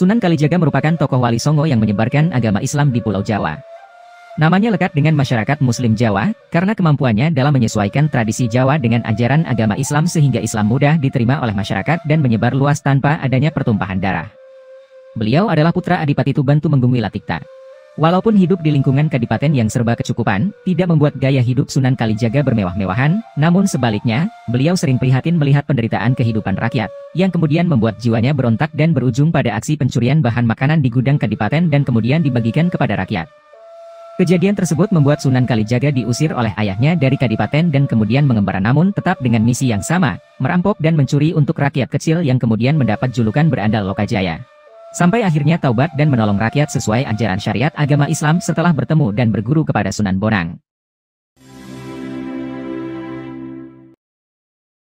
Sunan Kalijaga merupakan tokoh wali Songo yang menyebarkan agama Islam di Pulau Jawa. Namanya lekat dengan masyarakat Muslim Jawa, karena kemampuannya dalam menyesuaikan tradisi Jawa dengan ajaran agama Islam sehingga Islam mudah diterima oleh masyarakat dan menyebar luas tanpa adanya pertumpahan darah. Beliau adalah putra Adipati Tuban Tumenggung Wilatikta. Walaupun hidup di lingkungan kadipaten yang serba kecukupan, tidak membuat gaya hidup Sunan Kalijaga bermewah-mewahan, namun sebaliknya, beliau sering prihatin melihat penderitaan kehidupan rakyat, yang kemudian membuat jiwanya berontak dan berujung pada aksi pencurian bahan makanan di gudang kadipaten dan kemudian dibagikan kepada rakyat. Kejadian tersebut membuat Sunan Kalijaga diusir oleh ayahnya dari kadipaten dan kemudian mengembara namun tetap dengan misi yang sama, merampok dan mencuri untuk rakyat kecil yang kemudian mendapat julukan berandal Lokajaya. Sampai akhirnya taubat dan menolong rakyat sesuai ajaran syariat agama Islam setelah bertemu dan berguru kepada Sunan Bonang.